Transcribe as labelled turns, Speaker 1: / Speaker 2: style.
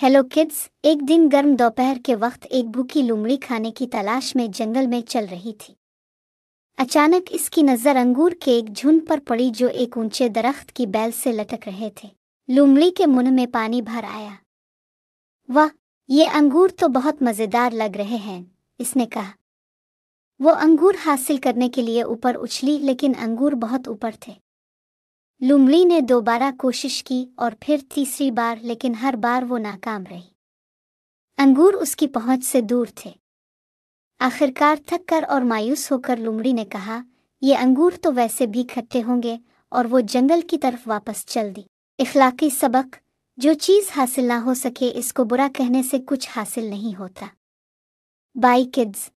Speaker 1: hello kids एक दिन गर्म दोपहर के वक्त एक भूखी लुमड़ी खाने की तलाश में जंगल में चल रही थी अचानक इसकी नज़र अंगूर के एक झुंड पर पड़ी जो एक ऊंचे दरख्त की बैल से लटक रहे थे लुमड़ी के मुंह में पानी भर आया वाह ये अंगूर तो बहुत मज़ेदार लग रहे हैं इसने कहा वो अंगूर हासिल करने के लिए ऊपर उछली लेकिन अंगूर बहुत ऊपर थे लुमली ने दोबारा कोशिश की और फिर तीसरी बार लेकिन हर बार वो नाकाम रही अंगूर उसकी पहुंच से दूर थे आखिरकार थक कर और मायूस होकर लुमड़ी ने कहा ये अंगूर तो वैसे भी खट्टे होंगे और वो जंगल की तरफ वापस चल दी इखलाकी सबक जो चीज़ हासिल ना हो सके इसको बुरा कहने से कुछ हासिल नहीं होता बाई किड्स